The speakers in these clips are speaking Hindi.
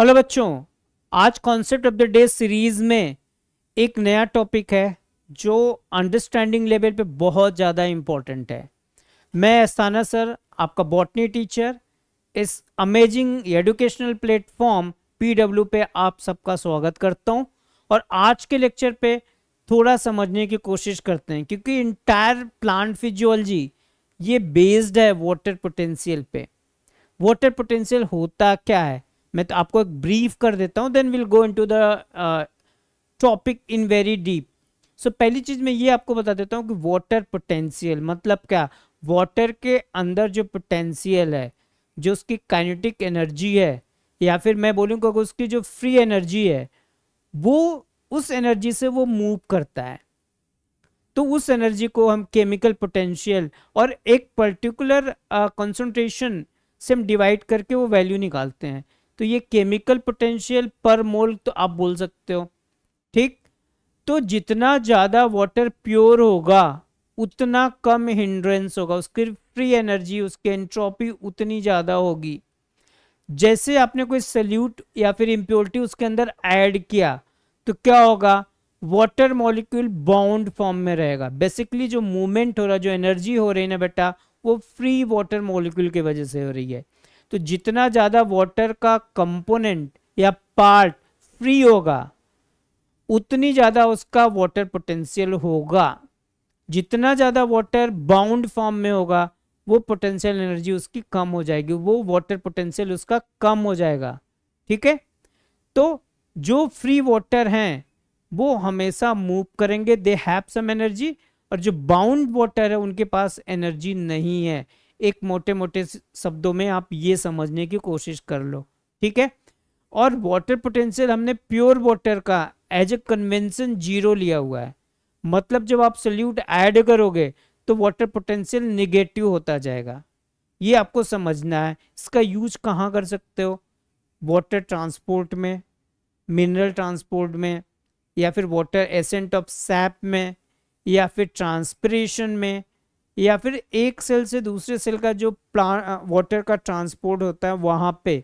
हेलो बच्चों आज concept of the day series में एक नया टॉपिक है जो अंडरस्टैंडिंग लेवल पे बहुत ज़्यादा इम्पोर्टेंट है मैं अस्ताना सर आपका बॉटनी टीचर इस अमेजिंग एडुकेशनल प्लेटफॉर्म पीडब्ल्यू पे आप सबका स्वागत करता हूँ और आज के लेक्चर पे थोड़ा समझने की कोशिश करते हैं क्योंकि इंटायर प्लांट फिजियोलॉजी ये बेस्ड है वाटर पोटेंशियल पे वाटर पोटेंशियल होता क्या है मैं तो आपको एक ब्रीफ कर देता हूँ then will go into the topic in very deep so पहली चीज़ मैं ये आपको बता देता हूँ कि वाटर पोटेंशियल मतलब क्या वाटर के अंदर जो पोटेंशियल है जो उसकी काइनेटिक एनर्जी है या फिर मैं बोलूँगा कि उसकी जो फ्री एनर्जी है वो उस एनर्जी से वो मूव करता है तो उस एनर्जी को हम केमिकल पोटेंशियल और एक पर्टिकुलर कंसंट्रेशन uh, से हम डिवाइड करके वो वैल्यू निकालते हैं तो ये केमिकल पोटेंशियल पर मोल तो आप बोल सकते हो ठीक तो जितना ज़्यादा वाटर प्योर होगा उतना कम हिंड्रेंस होगा उसकी फ्री एनर्जी उसकी एंट्रोपी उतनी ज़्यादा होगी जैसे आपने कोई सल्यूट या फिर इम्प्योरिटी उसके अंदर ऐड किया तो क्या होगा वाटर मॉलिक्यूल बाउंड फॉर्म में रहेगा बेसिकली जो मूवमेंट हो रहा जो एनर्जी हो रही है ना बेटा वो फ्री वाटर मॉलिक्यूल की वजह से हो रही है तो जितना ज़्यादा वाटर का कंपोनेंट या पार्ट फ्री होगा उतनी ज़्यादा उसका वाटर पोटेंशियल होगा जितना ज़्यादा वाटर बाउंड फॉर्म में होगा वो पोटेंशियल एनर्जी उसकी कम हो जाएगी वो वाटर पोटेंशियल उसका कम हो जाएगा ठीक है तो जो फ्री वाटर हैं वो हमेशा मूव करेंगे दे हैव सम एनर्जी और जो बाउंड वाटर है उनके पास एनर्जी नहीं है एक मोटे मोटे शब्दों में आप ये समझने की कोशिश कर लो ठीक है और वाटर पोटेंशियल हमने प्योर वाटर का एज ए कन्वेंशन जीरो लिया हुआ है मतलब जब आप सल्यूट ऐड करोगे तो वाटर पोटेंशियल निगेटिव होता जाएगा ये आपको समझना है इसका यूज कहाँ कर सकते हो वाटर ट्रांसपोर्ट में मिनरल ट्रांसपोर्ट में या फिर वाटर एसेंट ऑफ सैप में या फिर ट्रांसपरेशन में या फिर एक सेल से दूसरे सेल का जो प्लान वाटर का ट्रांसपोर्ट होता है वहाँ पे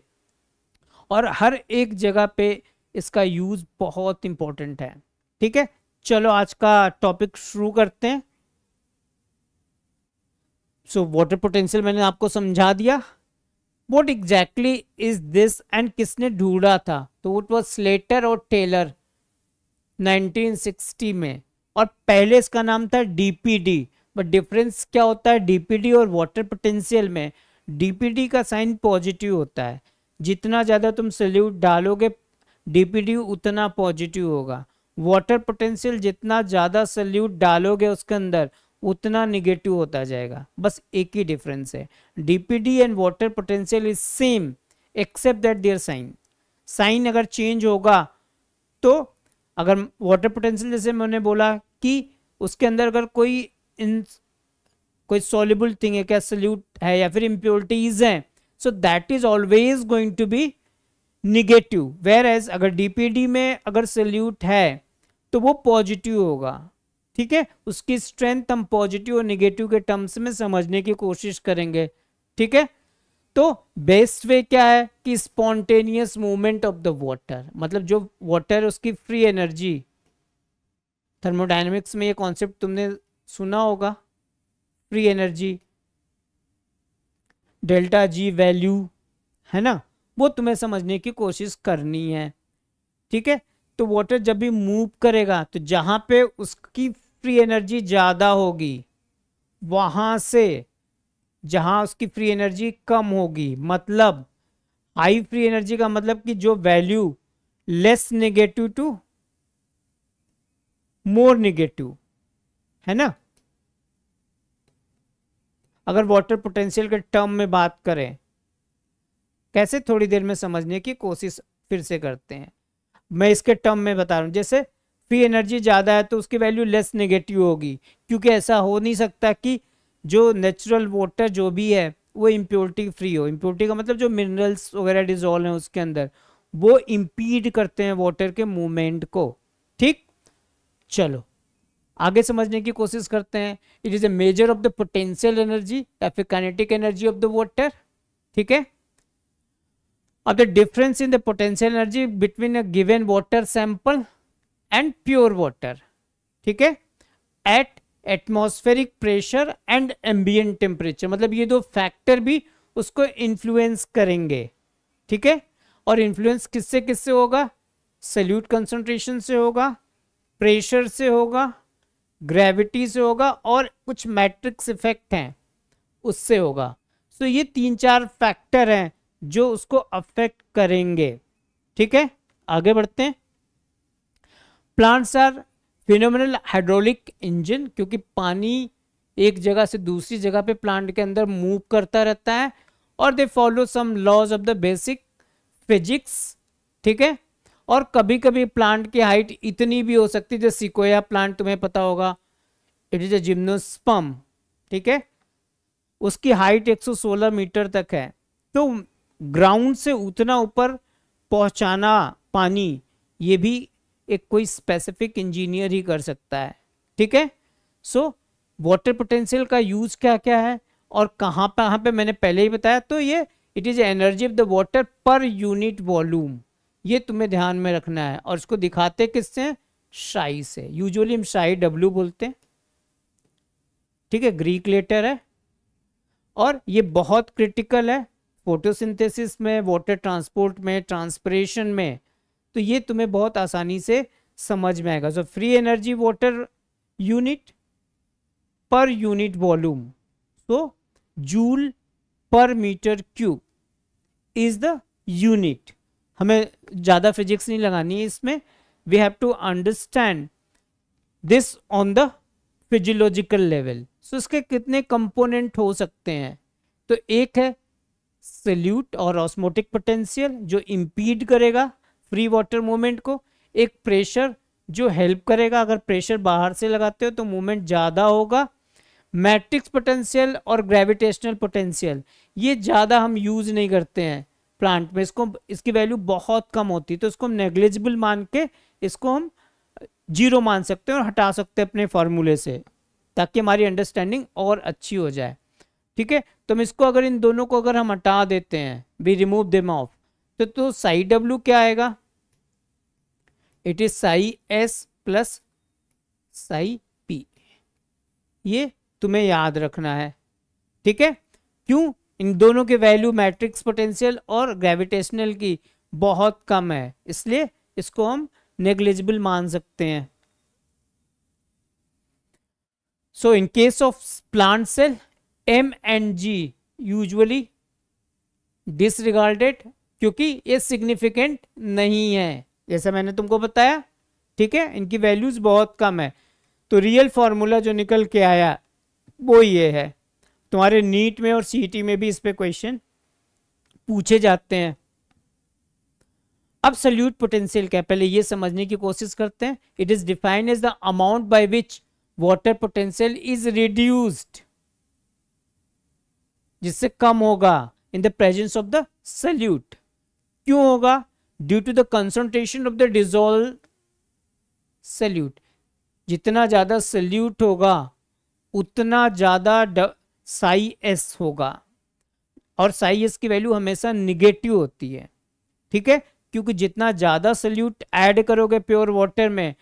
और हर एक जगह पे इसका यूज़ बहुत इंपॉर्टेंट है ठीक है चलो आज का टॉपिक शुरू करते हैं सो वाटर पोटेंशियल मैंने आपको समझा दिया what exactly is this and किसने ढूंढा था तो इट वॉज स्लेटर और टेलर 1960 में और पहले इसका नाम था डीपीडी बट डिफरेंस क्या होता है डीपीडी और वाटर पोटेंशियल में डीपीडी का साइन पॉजिटिव होता है जितना ज़्यादा तुम सल्यूट डालोगे डीपीडी उतना पॉजिटिव होगा वाटर पोटेंशियल जितना ज़्यादा सल्यूट डालोगे उसके अंदर उतना निगेटिव होता जाएगा बस एक ही डिफरेंस है DPD and water potential is same except that their sign sign अगर चेंज होगा तो अगर वाटर पोटेंशियल जैसे मैंने बोला कि उसके अंदर अगर कोई इन कोई सोल्यूबल थिंग है क्या सल्यूट है या फिर इम्प्योरिटीज हैं so that is always going to be negative where as अगर डीपीडी में अगर सल्यूट है तो वो पॉजिटिव होगा ठीक है उसकी स्ट्रेंथ हम पॉजिटिव और निगेटिव के टर्म्स में समझने की कोशिश करेंगे ठीक है तो बेस्ट वे क्या है कि spontaneous movement of the water मतलब जो वाटर उसकी फ्री एनर्जी थर्मोडाइनमिक्स में ये कॉन्सेप्ट तुमने सुना होगा free energy delta G value है ना वो तुम्हें समझने की कोशिश करनी है ठीक है तो वाटर जब भी मूव करेगा तो जहां पे उसकी फ्री एनर्जी ज़्यादा होगी वहां से जहां उसकी फ्री एनर्जी कम होगी मतलब हाई फ्री एनर्जी का मतलब कि जो value less negative to more negative है ना अगर वाटर पोटेंशियल के टर्म में बात करें कैसे थोड़ी देर में समझने की कोशिश फिर से करते हैं मैं इसके टर्म में बता रहा हूं जैसे फ्री एनर्जी ज़्यादा है तो उसकी वैल्यू लेस नेगेटिव होगी क्योंकि ऐसा हो नहीं सकता कि जो नेचुरल वाटर जो भी है वो इम्प्योरिटी फ्री हो इम्प्योरिटी का मतलब जो मिनरल्स वगैरह डिजॉल्व हैं उसके अंदर वो इम्पीड करते हैं वाटर के मूवमेंट को ठीक चलो आगे समझने की कोशिश करते हैं it is a measure of the potential energy या फिर kinetic energy of the water ठीक है अब the difference in the potential energy between a given water sample and pure water ठीक है at atmospheric pressure and ambient temperature मतलब ये दो फैक्टर भी उसको इन्फ्लुएंस करेंगे ठीक है और इन्फ्लुएंस किससे किससे होगा सल्यूट कंसंट्रेशन से होगा प्रेशर से होगा ग्रेविटी से होगा और कुछ मैट्रिक्स इफेक्ट हैं उससे होगा सो ये तीन चार फैक्टर हैं जो उसको अफेक्ट करेंगे ठीक है आगे बढ़ते हैं plants are phenomenal hydraulic engine क्योंकि पानी एक जगह से दूसरी जगह पे प्लांट के अंदर मूव करता रहता है और they follow some laws of the basic physics ठीक है और कभी कभी प्लांट की हाइट इतनी भी हो सकती है जैसे सिकोया प्लांट तुम्हें पता होगा इट इज ए जिम्नोस्पम ठीक है उसकी हाइट 116 मीटर तक है तो ग्राउंड से उतना ऊपर पहुंचाना पानी ये भी एक कोई स्पेसिफिक इंजीनियर ही कर सकता है ठीक है सो वाटर पोटेंशियल का यूज क्या क्या है और कहाँ पर कहाँ पे मैंने पहले ही बताया तो ये it is energy of the water per unit volume ये तुम्हें ध्यान में रखना है और इसको दिखाते किससे शाही से यूजुअली हम शाही डब्ल्यू बोलते हैं ठीक है ग्रीक लेटर है और ये बहुत क्रिटिकल है फोटोसिंथेसिस में वाटर ट्रांसपोर्ट में ट्रांसपरेशन में तो ये तुम्हें बहुत आसानी से समझ में आएगा so free energy water unit per unit volume so joule per metre cube is the unit हमें ज़्यादा फिजिक्स नहीं लगानी है इसमें we have to understand this on the physiological level so इसके कितने कंपोनेंट हो सकते हैं तो एक है सल्यूट और ऑस्मोटिक पोटेंशियल जो इम्पीड करेगा फ्री वाटर मूवमेंट को एक प्रेशर जो हेल्प करेगा अगर प्रेशर बाहर से लगाते हो तो मूवमेंट ज़्यादा होगा मैट्रिक्स पोटेंशियल और ग्रेविटेशनल पोटेंशियल ये ज़्यादा हम यूज़ नहीं करते हैं प्लांट में इसको इसकी वैल्यू बहुत कम होती है तो इसको हम नेग्लेजिबल मान के इसको हम जीरो uh, मान सकते हैं और हटा सकते हैं अपने फॉर्मूले से ताकि हमारी अंडरस्टैंडिंग और अच्छी हो जाए ठीक है तो हम इसको अगर इन दोनों को अगर हम हटा देते हैं वी रिमूव दे ऑफ तो तो साई डब्ल्यू क्या आएगा it is psi S plus psi P ये तुम्हें याद रखना है ठीक है क्यों इन दोनों के वैल्यू मैट्रिक्स पोटेंशियल और ग्रेविटेशनल की बहुत कम है इसलिए इसको हम नेग्लिजिबल मान सकते हैं so in case of plant cell M and G usually disregarded क्योंकि ये सिग्निफिकेंट नहीं है जैसा मैंने तुमको बताया ठीक है इनकी वैल्यूज बहुत कम है तो रियल फॉर्मूला जो निकल के आया वो ये है तुम्हारे नीट में और सीटी में भी इस पर क्वेश्चन पूछे जाते हैं अब सल्यूट पोटेंशियल क्या पहले ये समझने की कोशिश करते हैं it is defined as the amount by which water potential is reduced जिससे कम होगा in the presence of the solute क्यों होगा due to the concentration of the dissolve solute जितना ज़्यादा सल्यूट होगा उतना ज़्यादा साई एस होगा और साई एस की वैल्यू हमेशा निगेटिव होती है ठीक है क्योंकि जितना ज़्यादा सल्यूट ऐड करोगे प्योर वाटर में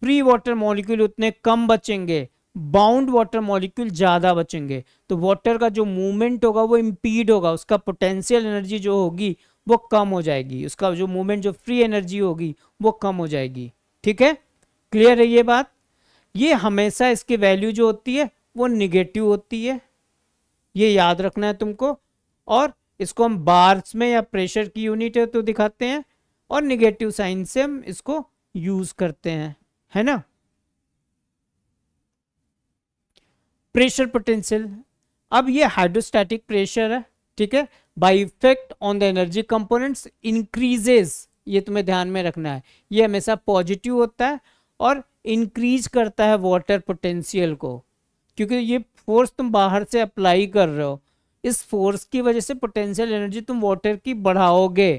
फ्री वाटर मॉलिक्यूल उतने कम बचेंगे बाउंड वाटर मॉलिक्यूल ज़्यादा बचेंगे तो वाटर का जो मूवमेंट होगा वो इम्पीड होगा उसका पोटेंशियल एनर्जी जो होगी वो कम हो जाएगी उसका जो मूवमेंट जो फ्री एनर्जी होगी वो कम हो जाएगी ठीक है क्लियर है ये बात ये हमेशा इसकी वैल्यू जो होती है वो निगेटिव होती है ये याद रखना है तुमको और इसको हम बार्स में या प्रेशर की यूनिट है तो दिखाते हैं और निगेटिव साइन से हम इसको यूज करते हैं है ना प्रेशर पोटेंशियल अब ये हाइड्रोस्टैटिक प्रेशर है ठीक है by effect on the energy components increases ये तुम्हें ध्यान में रखना है ये हमेशा पॉजिटिव होता है और इंक्रीज करता है वाटर पोटेंशियल को क्योंकि ये फोर्स तुम बाहर से अप्लाई कर रहे हो इस फोर्स की वजह से पोटेंशियल एनर्जी तुम वाटर की बढ़ाओगे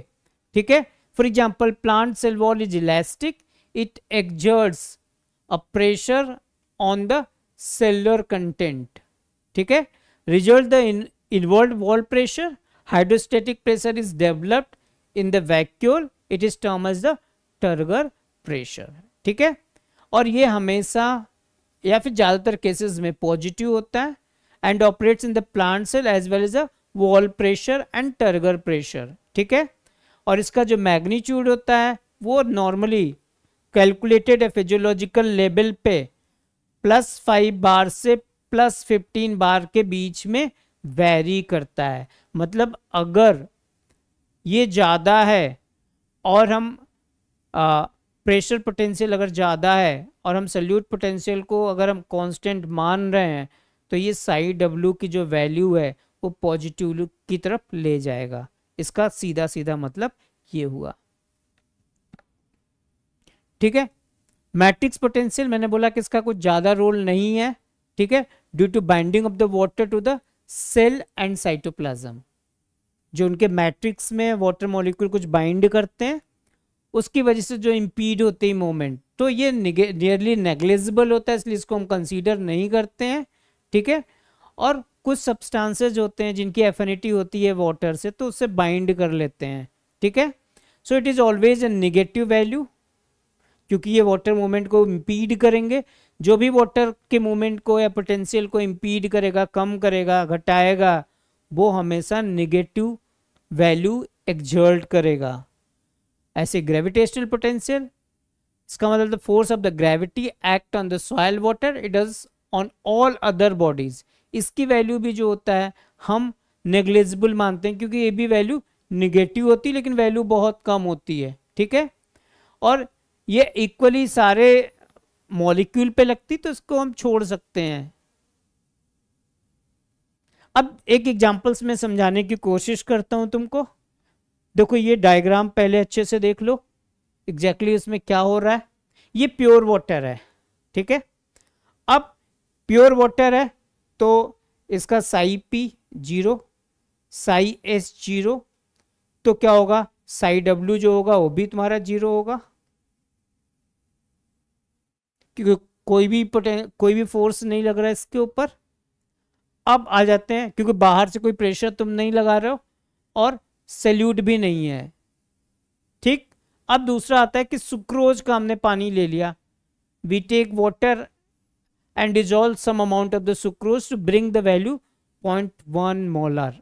ठीक है for example plant cell wall is elastic it exerts a pressure on the cellular content ठीक है result the involved wall pressure hydrostatic pressure is developed in the vacuole it is term as the turgor pressure ठीक है और ये हमेशा या फिर ज़्यादातर केसेस में पॉजिटिव होता है and operates in the plant cell as well as a wall pressure and turgor pressure ठीक है और इसका जो मैग्नीट्यूड होता है वो नॉर्मली कैलकुलेटेड फिजियोलॉजिकल लेवल पे प्लस फाइव बार से प्लस फिफ्टीन बार के बीच में वेरी करता है मतलब अगर ये ज़्यादा है और हम आ, प्रेशर पोटेंशियल अगर ज़्यादा है और हम सल्यूट पोटेंशियल को अगर हम कांस्टेंट मान रहे हैं तो ये साई डब्ल्यू की जो वैल्यू है वो पॉजिटिव की तरफ ले जाएगा इसका सीधा सीधा मतलब ये हुआ ठीक है मैट्रिक्स पोटेंशियल मैंने बोला कि इसका कुछ ज़्यादा रोल नहीं है ठीक है due to binding of the water to the cell and cytoplasm जो उनके मैट्रिक्स में वाटर मॉलिक्यूल कुछ बाइंड करते हैं उसकी वजह से जो इम्पीड होते हैं मोमेंट तो ये नियरली नेग्लिजिबल होता है इसलिए इसको हम कंसीडर नहीं करते हैं ठीक है और कुछ सब्सटेंसेज होते हैं जिनकी एफिनिटी होती है वाटर से तो उससे बाइंड कर लेते हैं ठीक है so it is always a negative value क्योंकि ये वाटर मूवमेंट को इम्पीड करेंगे जो भी वाटर के मूवमेंट को या पोटेंशियल को इम्पीड करेगा कम करेगा घटाएगा वो हमेशा निगेटिव वैल्यू एग्जर्ट करेगा ऐसे ग्रेविटेशनल पोटेंशियल इसका मतलब the force of the gravity act on the soil water it is on all other bodies इसकी वैल्यू भी जो होता है हम नेग्लेजिबल मानते हैं क्योंकि ये भी वैल्यू निगेटिव होती है लेकिन वैल्यू बहुत कम होती है ठीक है और ये इक्वली सारे मॉलिक्यूल पे लगती तो इसको हम छोड़ सकते हैं अब एक एग्जांपल्स में समझाने की कोशिश करता हूं तुमको देखो ये डायग्राम पहले अच्छे से देख लो एग्जैक्टली exactly इसमें क्या हो रहा है ये प्योर वाटर है ठीक है अब प्योर वाटर है तो इसका psi P zero psi S zero तो क्या होगा साई डब्ल्यू जो होगा वो भी तुम्हारा जीरो होगा क्योंकि कोई भी कोई भी फोर्स नहीं लग रहा है इसके ऊपर अब आ जाते हैं क्योंकि बाहर से कोई प्रेशर तुम नहीं लगा रहे हो और सैल्यूट भी नहीं है ठीक अब दूसरा आता है कि सुक्रोज का हमने पानी ले लिया we take water and dissolve some amount of the sucrose to bring the value point one molar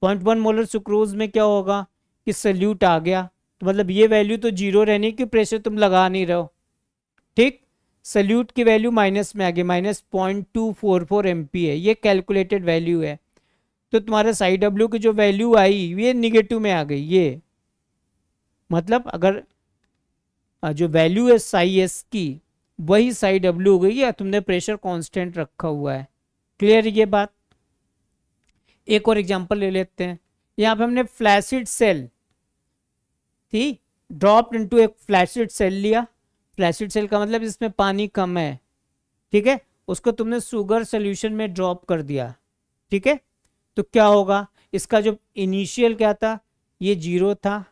point one molar sucrose में क्या होगा कि सल्यूट आ गया तो मतलब ये वैल्यू तो जीरो रहने की प्रेशर तुम लगा नहीं रहो ठीक सल्यूट की वैल्यू माइनस में आ गई minus point two four four M P है ये कैलकुलेटेड वैल्यू है तो तुम्हारे साई डब्ल्यू की जो वैल्यू आई ये निगेटिव में आ गई ये मतलब अगर जो वैल्यू है साई एस की वही साई डब्ल्यू हो गई या तुमने प्रेशर कांस्टेंट रखा हुआ है क्लियर ये बात एक और एग्जांपल ले लेते हैं यहाँ पे हमने फ्लैसिड सेल थी ड्रॉप इनटू एक फ्लैसिड सेल लिया फ्लैसिड सेल का मतलब इसमें पानी कम है ठीक है उसको तुमने सुगर सोल्यूशन में ड्रॉप कर दिया ठीक है तो क्या होगा इसका जो इनिशियल क्या था ये जीरो था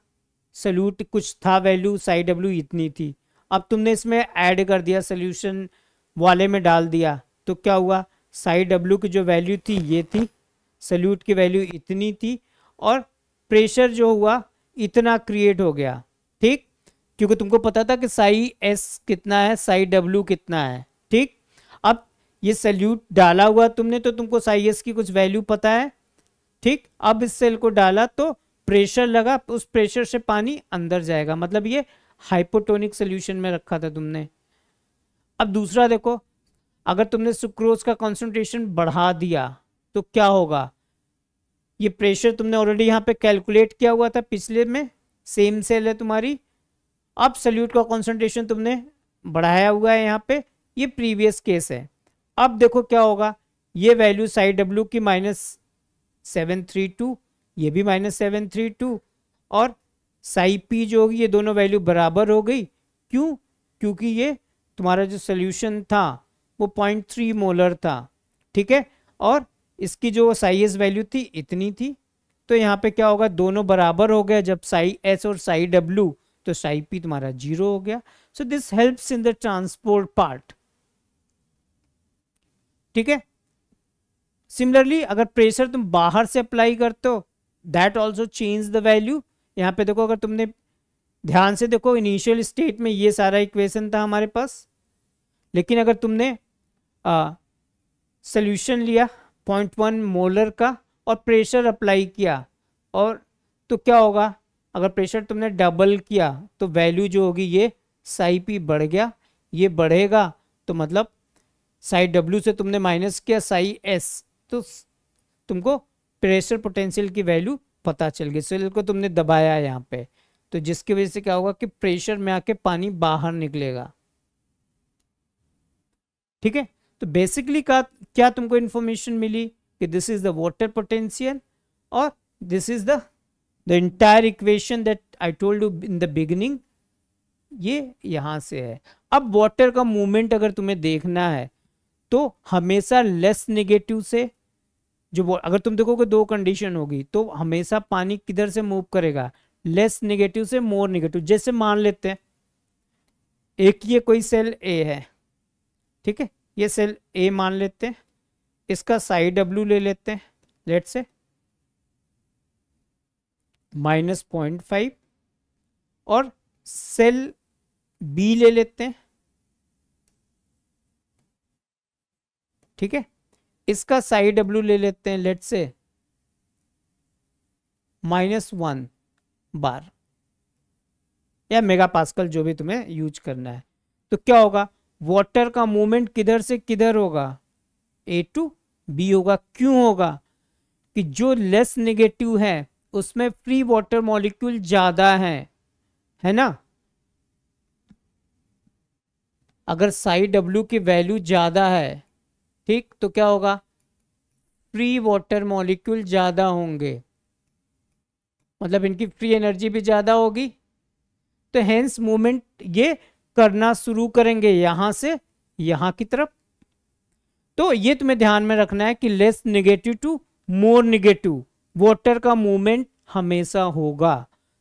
सल्यूट कुछ था वैल्यू साई डब्ल्यू इतनी थी अब तुमने इसमें ऐड कर दिया सोल्यूशन वाले में डाल दिया तो क्या हुआ साई डब्ल्यू की जो वैल्यू थी ये थी सल्यूट की वैल्यू इतनी थी और प्रेशर जो हुआ इतना क्रिएट हो गया ठीक क्योंकि तुमको पता था कि साई एस कितना है साई डब्ल्यू कितना है ठीक ये सल्यूट डाला हुआ तुमने तो तुमको साइएस की कुछ वैल्यू पता है ठीक अब इस सेल को डाला तो प्रेशर लगा उस प्रेशर से पानी अंदर जाएगा मतलब ये हाइपोटोनिक सोल्यूशन में रखा था तुमने अब दूसरा देखो अगर तुमने सुक्रोज का कॉन्सेंट्रेशन बढ़ा दिया तो क्या होगा ये प्रेशर तुमने ऑलरेडी यहाँ पे कैलकुलेट किया हुआ था पिछले में सेम सेल है तुम्हारी अब सल्यूट का कॉन्सेंट्रेशन तुमने बढ़ाया हुआ है यहाँ पे ये प्रीवियस केस है अब देखो क्या होगा ये वैल्यू साइड डब्ल्यू की माइनस सेवन थ्री टू ये भी माइनस सेवन थ्री टू और साई पी जो होगी ये दोनों वैल्यू बराबर हो गई क्यों क्योंकि ये तुम्हारा जो सोल्यूशन था वो पॉइंट थ्री मोलर था ठीक है और इसकी जो साई एस वैल्यू थी इतनी थी तो यहाँ पे क्या होगा दोनों बराबर हो गया जब साई एस और साई डब्ल्यू तो साई पी तुम्हारा जीरो हो गया so this helps in the transport part ठीक है सिमिलरली अगर प्रेशर तुम बाहर से अप्लाई करते हो that also change the value यहाँ पे देखो अगर तुमने ध्यान से देखो इनिशियल स्टेट में ये सारा इक्वेशन था हमारे पास लेकिन अगर तुमने सोल्यूशन लिया पॉइंट वन मोलर का और प्रेशर अप्लाई किया और तो क्या होगा अगर प्रेशर तुमने डबल किया तो वैल्यू जो होगी ये साई पी बढ़ गया ये बढ़ेगा तो मतलब साई डब्ल्यू से तुमने माइनस किया साई एस तो तुमको प्रेशर पोटेंशियल की वैल्यू पता चल गई सेल को तुमने दबाया यहाँ पे तो जिसकी वजह से क्या होगा कि प्रेशर में आके पानी बाहर निकलेगा ठीक है तो बेसिकली का क्या तुमको इन्फॉर्मेशन मिली कि this is the water potential और this is the entire equation that I told you in the beginning ये यहां से है अब वाटर का मूवमेंट अगर तुम्हें देखना है तो हमेशा लेस नेगेटिव से जो अगर तुम देखोगे दो कंडीशन होगी तो हमेशा पानी किधर से मूव करेगा लेस नेगेटिव से मोर नेगेटिव जैसे मान लेते हैं एक ये कोई सेल ए है ठीक है ये सेल ए मान लेते हैं इसका साई डब्ल्यू ले लेते हैं let say minus point five और सेल बी ले लेते हैं ठीक है इसका साई डब्ल्यू ले लेते हैं let say minus one bar या मेगा पास्कल जो भी तुम्हें यूज करना है तो क्या होगा वाटर का मूवमेंट किधर से किधर होगा ए टू बी होगा क्यों होगा कि जो लेस नेगेटिव है उसमें फ्री वाटर मॉलिक्यूल ज़्यादा है है ना अगर साई डब्ल्यू की वैल्यू ज़्यादा है ठीक तो क्या होगा फ्री वाटर मॉलिक्यूल ज़्यादा होंगे मतलब इनकी फ्री एनर्जी भी ज़्यादा होगी तो हैंस मूवमेंट ये करना शुरू करेंगे यहाँ से यहाँ की तरफ तो ये तुम्हें ध्यान में रखना है कि less negative to more negative water का मूवमेंट हमेशा होगा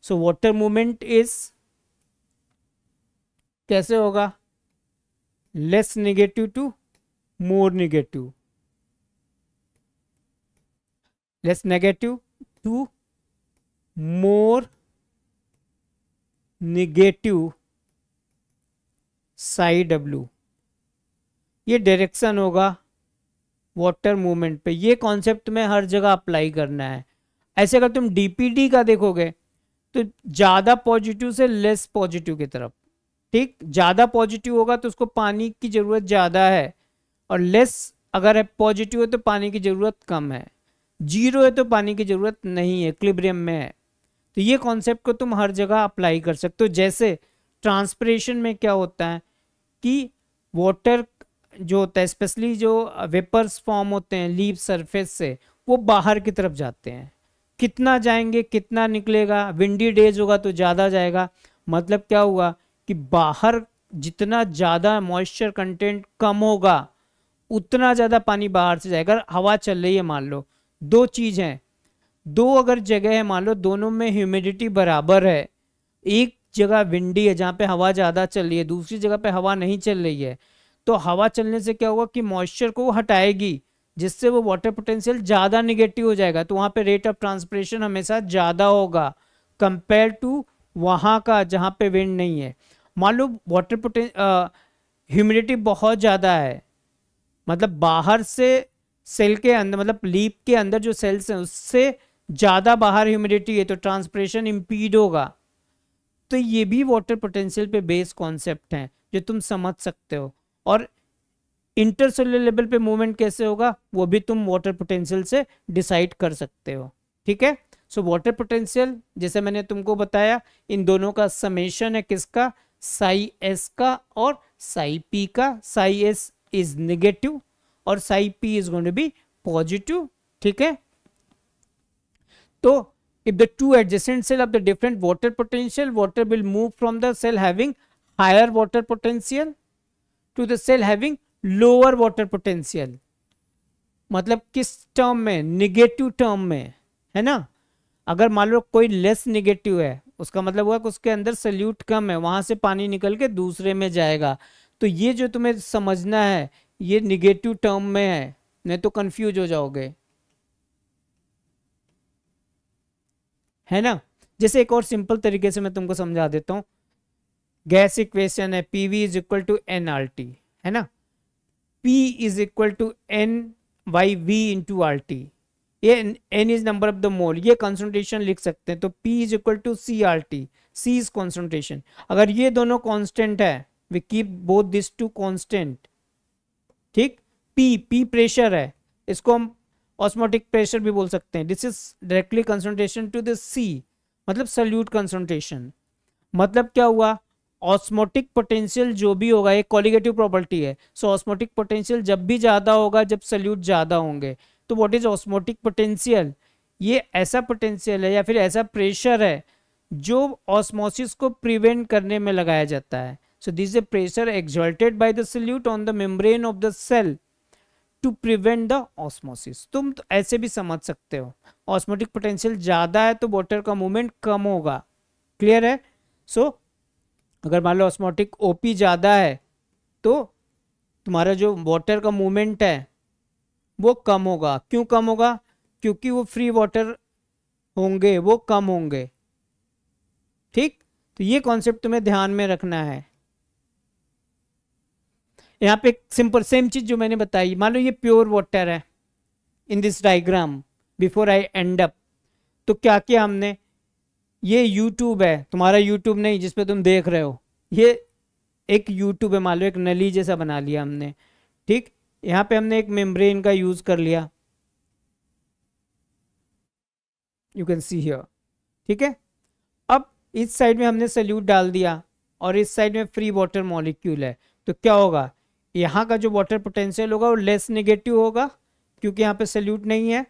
सो वाटर मूवमेंट इज कैसे होगा less negative to more negative less negative to more negative psi W ये डायरेक्शन होगा वाटर मूवमेंट पे ये कॉन्सेप्ट में हर जगह अप्लाई करना है ऐसे अगर तुम डीपीडी का देखोगे तो ज़्यादा पॉजिटिव से लेस पॉजिटिव की तरफ ठीक ज़्यादा पॉजिटिव होगा तो उसको पानी की ज़रूरत ज़्यादा है और लेस अगर है पॉजिटिव है तो पानी की ज़रूरत कम है जीरो है तो पानी की ज़रूरत नहीं है क्लिब्रियम में है तो ये कॉन्सेप्ट को तुम हर जगह अप्लाई कर सकते हो जैसे ट्रांसपरेशन में क्या होता है कि वाटर जो होता है स्पेशली जो वेपर्स फॉर्म होते हैं लीव सरफेस से वो बाहर की तरफ जाते हैं कितना जाएंगे कितना निकलेगा विंडी डेज होगा तो ज़्यादा जाएगा मतलब क्या हुआ कि बाहर जितना ज़्यादा मॉइस्चर कंटेंट कम होगा उतना ज़्यादा पानी बाहर से जाएगा हवा चल रही है मान लो दो चीज़ हैं दो अगर जगह है मान लो दोनों में ह्यूमिडिटी बराबर है एक जगह विंडी है जहाँ पे हवा ज़्यादा चल रही है दूसरी जगह पे हवा नहीं चल रही है तो हवा चलने से क्या होगा कि मॉइस्चर को हटाएगी जिससे वो वाटर पोटेंशियल ज़्यादा निगेटिव हो जाएगा तो वहाँ पे रेट ऑफ ट्रांसप्रेशन हमेशा ज़्यादा होगा कंपेयर टू वहाँ का जहाँ पे विंड नहीं है मान लो वाटर पोटें ह्यूमिडिटी बहुत ज़्यादा है मतलब बाहर से सेल के अंदर मतलब लीप के अंदर जो सेल्स हैं उससे ज़्यादा बाहर ह्यूमिडिटी है तो ट्रांसप्रेशन इम्पीड होगा तो ये भी वाटर पोटेंशियल पे बेस्ड कॉन्सेप्ट हैं जो तुम समझ सकते हो और इंटरसोलर लेवल पे मूवमेंट कैसे होगा वो भी तुम वाटर पोटेंशियल से डिसाइड कर सकते हो ठीक है सो वाटर पोटेंशियल जैसे मैंने तुमको बताया इन दोनों का समेशन है किसका साई एस का और साई पी का साई एस इज निगेटिव और psi P is going to be positive ठीक है तो if the two adjacent cell have the different water potential water will move from the cell having higher water potential to the cell having lower water potential मतलब किस टर्म में निगेटिव टर्म में है ना अगर मान लो कोई लेस निगेटिव है उसका मतलब हुआ कि उसके अंदर सल्यूट कम है वहां से पानी निकल के दूसरे में जाएगा तो ये जो तुम्हें समझना है ये निगेटिव टर्म में है नहीं तो कंफ्यूज हो जाओगे है ना जैसे एक और सिंपल तरीके से मैं तुमको समझा देता हूं गैस इक्वेशन है P V is equal to N R T है ना P is equal to N by V into R T ये N is number of the mole ये कॉन्सेंट्रेशन लिख सकते हैं तो P is equal to C R T C is concentration अगर ये दोनों कॉन्स्टेंट है we keep both these two constant ठीक P P प्रेशर है इसको हम ऑस्मोटिक प्रेशर भी बोल सकते हैं this is directly concentration to the C मतलब सल्यूट कंसनट्रेशन मतलब क्या हुआ ऑस्मोटिक पोटेंशियल जो भी होगा एक कॉलिगेटिव प्रॉपर्टी है सो ऑस्मोटिक पोटेंशियल जब भी ज़्यादा होगा जब सल्यूट ज़्यादा होंगे तो वॉट इज ऑस्मोटिक पोटेंशियल ये ऐसा पोटेंशियल है या फिर ऐसा प्रेशर है जो ऑस्मोसिस को प्रिवेंट करने में लगाया जाता है So this is a pressure exerted by the solute on the membrane of the cell to prevent the osmosis. तुम तो ऐसे भी समझ सकते हो ऑस्मोटिक पोटेंशियल ज़्यादा है तो वाटर का मूवमेंट कम होगा क्लियर है सो so, अगर मान लो ऑस्मोटिक ओपी ज़्यादा है तो तुम्हारा जो वाटर का मूवमेंट है वो कम होगा क्यों कम होगा क्योंकि वो फ्री वाटर होंगे वो कम होंगे ठीक तो ये कॉन्सेप्ट तुम्हें ध्यान में रखना है यहाँ पे सिंपल सेम चीज जो मैंने बताई मान लो ये प्योर वाटर है in this diagram before I end up तो क्या किया हमने ये यूट्यूब है तुम्हारा यूट्यूब नहीं जिसपे तुम देख रहे हो ये एक यूट्यूब है मान लो एक नली जैसा बना लिया हमने ठीक यहाँ पे हमने एक मेम्ब्रेन का यूज कर लिया यू कैन सी हियर ठीक है अब इस साइड में हमने सल्यूट डाल दिया और इस साइड में फ्री वाटर मॉलिक्यूल है तो क्या होगा यहाँ का जो वाटर पोटेंशियल होगा वो लेस निगेटिव होगा क्योंकि यहाँ पे सल्यूट नहीं है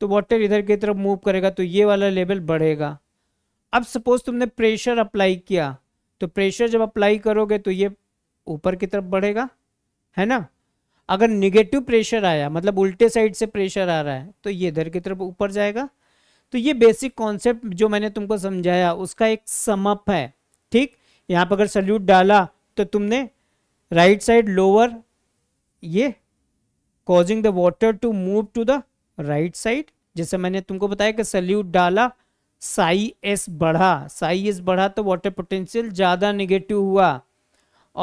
तो वाटर इधर की तरफ मूव करेगा तो ये वाला लेवल बढ़ेगा अब सपोज तुमने प्रेशर अप्लाई किया तो प्रेशर जब अप्लाई करोगे तो ये ऊपर की तरफ बढ़ेगा है ना अगर निगेटिव प्रेशर आया मतलब उल्टे साइड से प्रेशर आ रहा है तो ये इधर की तरफ ऊपर जाएगा तो ये बेसिक कॉन्सेप्ट जो मैंने तुमको समझाया उसका एक समअप है ठीक यहाँ पर अगर सल्यूट डाला तो तुमने राइट साइड लोअर ये causing the water to move to the right side जैसे मैंने तुमको बताया कि सल्यूट डाला साई एस बढ़ा साई एस बढ़ा तो वाटर पोटेंशियल ज़्यादा नेगेटिव हुआ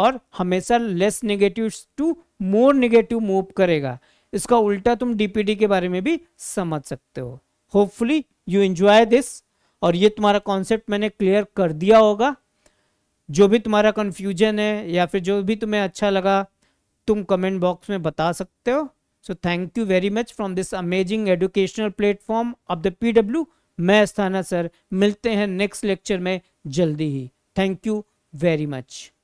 और हमेशा less negative to more negative move करेगा इसका उल्टा तुम डीपीडी के बारे में भी समझ सकते हो होपफुली यू एंजॉय दिस और ये तुम्हारा कॉन्सेप्ट मैंने क्लियर कर दिया होगा जो भी तुम्हारा कन्फ्यूजन है या फिर जो भी तुम्हें अच्छा लगा तुम कमेंट बॉक्स में बता सकते हो so thank you very much from this amazing educational platform of the PW मैं अस्थाना सर मिलते हैं नेक्स्ट लेक्चर में जल्दी ही थैंक यू वेरी मच